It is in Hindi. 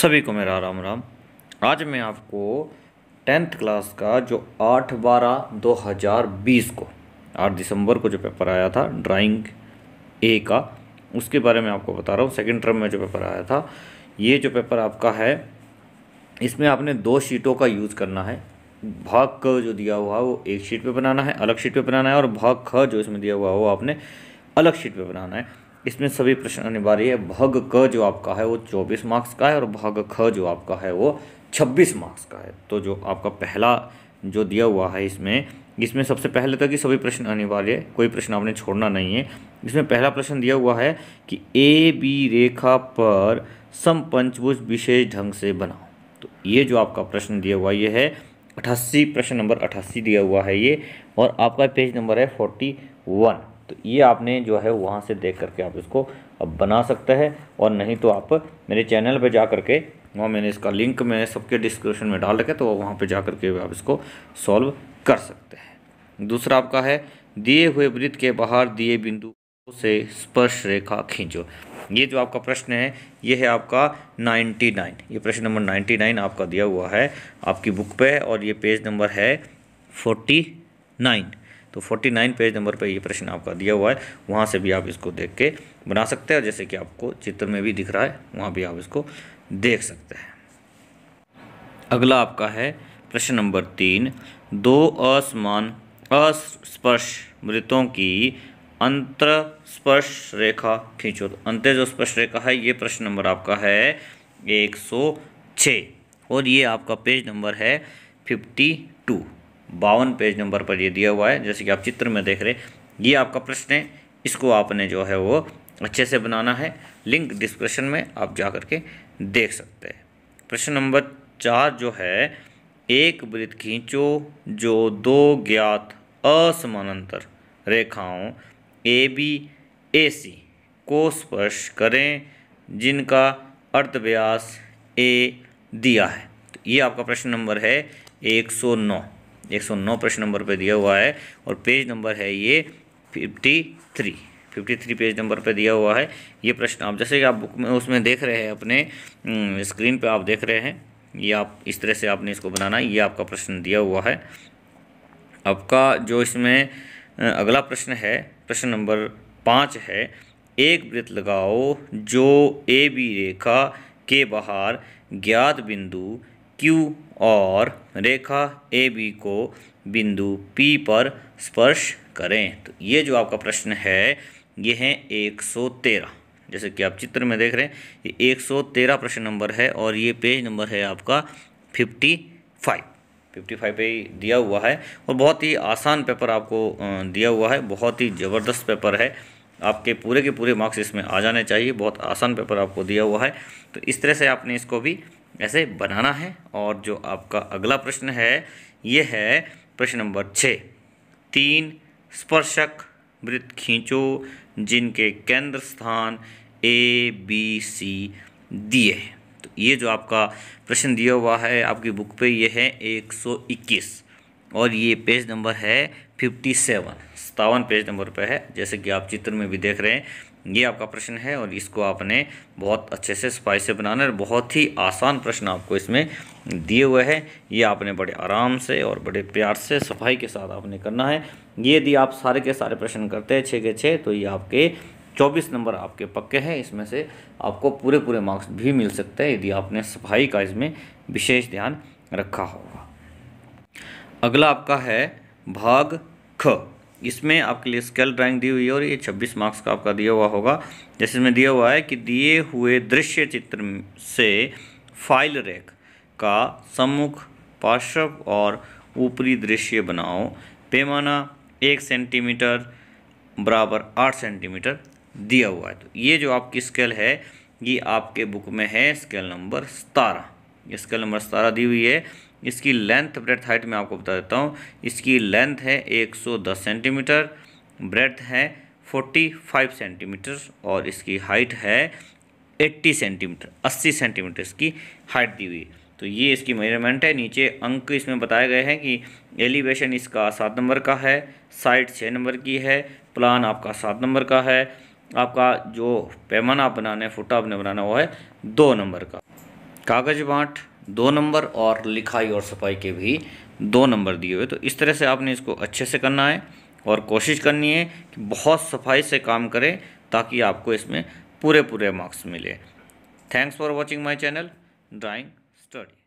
सभी को मेरा राम राम आज मैं आपको टेंथ क्लास का जो आठ बारह दो हज़ार बीस को आठ दिसंबर को जो पेपर आया था ड्राइंग ए का उसके बारे में आपको बता रहा हूँ सेकेंड टर्म में जो पेपर आया था ये जो पेपर आपका है इसमें आपने दो शीटों का यूज़ करना है भाग क जो दिया हुआ है वो एक शीट पे बनाना है अलग शीट पे बनाना है और भाग ख जो इसमें दिया हुआ है वो आपने अलग शीट पे बनाना है इसमें सभी प्रश्न अनिवार्य है भाग क जो आपका है वो चौबीस मार्क्स का है और भाग ख जो आपका है वो छब्बीस मार्क्स का है तो जो आपका पहला जो दिया हुआ है इसमें इसमें सबसे पहले था कि सभी प्रश्न अनिवार्य है कोई प्रश्न आपने छोड़ना नहीं है इसमें पहला प्रश्न दिया हुआ है कि ए बी रेखा पर समपंचभुज विशेष ढंग से बनाओ तो ये जो आपका प्रश्न दिया हुआ ये है अठासी प्रश्न नंबर अठासी दिया हुआ है ये और आपका पेज नंबर है फोर्टी वन तो ये आपने जो है वहाँ से देख करके आप इसको अब बना सकते हैं और नहीं तो आप मेरे चैनल पर जा करके वहाँ मैंने इसका लिंक मैंने सबके डिस्क्रिप्शन में डाल रखे तो वहाँ पर जा करके आप इसको सॉल्व कर सकते हैं दूसरा आपका है दिए हुए वृत्त के बाहर दिए बिंदु से स्पर्श रेखा खींचो ये जो आपका प्रश्न है ये है आपका 99 ये प्रश्न नंबर 99 आपका दिया हुआ है आपकी बुक पे और ये पेज नंबर है 49 तो 49 पेज नंबर पर ये प्रश्न आपका दिया हुआ है वहाँ से भी आप इसको देख के बना सकते हैं जैसे कि आपको चित्र में भी दिख रहा है वहाँ भी आप इसको देख सकते हैं अगला आपका है प्रश्न नंबर तीन दो असमान अस्पर्श मृतों की अंतर स्पर्श रेखा खींचो तो अंतर जो स्पर्श रेखा है ये प्रश्न नंबर आपका है एक सौ छः और ये आपका पेज नंबर है फिफ्टी टू बावन पेज नंबर पर ये दिया हुआ है जैसे कि आप चित्र में देख रहे ये आपका प्रश्न है इसको आपने जो है वो अच्छे से बनाना है लिंक डिस्क्रिप्शन में आप जा करके देख सकते हैं प्रश्न नंबर चार जो है एक वृत्त खींचो जो दो ज्ञात असमानांतर रेखाओं ए बी ए सी को स्पर्श करें जिनका अर्थव्यास व्यास ए दिया है तो ये आपका प्रश्न नंबर है 109 109 प्रश्न नंबर पर दिया हुआ है और पेज नंबर है ये 53 53 पेज नंबर पर दिया हुआ है ये प्रश्न आप जैसे कि आप बुक में उसमें देख रहे हैं अपने हम्म, स्क्रीन पे आप देख रहे हैं ये आप इस तरह से आपने इसको बनाना ये आपका प्रश्न दिया हुआ है आपका जो इसमें अगला प्रश्न है प्रश्न नंबर पाँच है एक वृत्त लगाओ जो ए बी रेखा के बाहर ज्ञात बिंदु क्यू और रेखा ए बी को बिंदु पी पर स्पर्श करें तो ये जो आपका प्रश्न है ये है 113 जैसे कि आप चित्र में देख रहे हैं ये 113 प्रश्न नंबर है और ये पेज नंबर है आपका 55 55 पे ही दिया हुआ है और बहुत ही आसान पेपर आपको दिया हुआ है बहुत ही ज़बरदस्त पेपर है आपके पूरे के पूरे मार्क्स इसमें आ जाने चाहिए बहुत आसान पेपर आपको दिया हुआ है तो इस तरह से आपने इसको भी ऐसे बनाना है और जो आपका अगला प्रश्न है ये है प्रश्न नंबर छः तीन स्पर्शक वृत्त खींचो जिनके केंद्र स्थान ए बी सी दिए तो ये जो आपका प्रश्न दिया हुआ है आपकी बुक पे ये है 121 और ये पेज नंबर है 57 सत्तावन पेज नंबर पर है जैसे कि आप चित्र में भी देख रहे हैं ये आपका प्रश्न है और इसको आपने बहुत अच्छे से सफाई से बनाना है बहुत ही आसान प्रश्न आपको इसमें दिए हुए हैं ये आपने बड़े आराम से और बड़े प्यार से सफाई के साथ आपने करना है ये यदि आप सारे के सारे प्रश्न करते हैं छः के छः तो ये आपके चौबीस नंबर आपके पक्के हैं इसमें से आपको पूरे पूरे मार्क्स भी मिल सकते हैं यदि आपने सफाई का इसमें विशेष ध्यान रखा होगा अगला आपका है भाग ख इसमें आपके लिए स्केल ड्राइंग दी हुई है और ये 26 मार्क्स का आपका दिया हुआ होगा जैसे इसमें दिया हुआ है कि दिए हुए दृश्य चित्र से फाइल रेख का सम्मुख पार्श्व और ऊपरी दृश्य बनाओ पैमाना एक सेंटीमीटर बराबर आठ सेंटीमीटर दिया हुआ है तो ये जो आपकी स्केल है ये आपके बुक में है स्केल नंबर सतारह स्केल नंबर सतारह दी हुई है इसकी लेंथ ब्रेथ हाइट में आपको बता देता हूँ इसकी लेंथ है 110 सेंटीमीटर ब्रेथ है 45 सेंटीमीटर और इसकी हाइट है 80 सेंटीमीटर 80 सेंटीमीटर इसकी हाइट दी हुई तो ये इसकी मेजरमेंट है नीचे अंक इसमें बताए गए हैं कि एलिवेशन इसका सात नंबर का है साइड छः नंबर की है प्लान आपका सात नंबर का है आपका जो पैमाना आप बनाना है फोटो आपने बनाना वो है दो नंबर का कागज बाँट दो नंबर और लिखाई और सफाई के भी दो नंबर दिए हुए तो इस तरह से आपने इसको अच्छे से करना है और कोशिश करनी है कि बहुत सफाई से काम करें ताकि आपको इसमें पूरे पूरे मार्क्स मिले thanks for watching my channel drawing study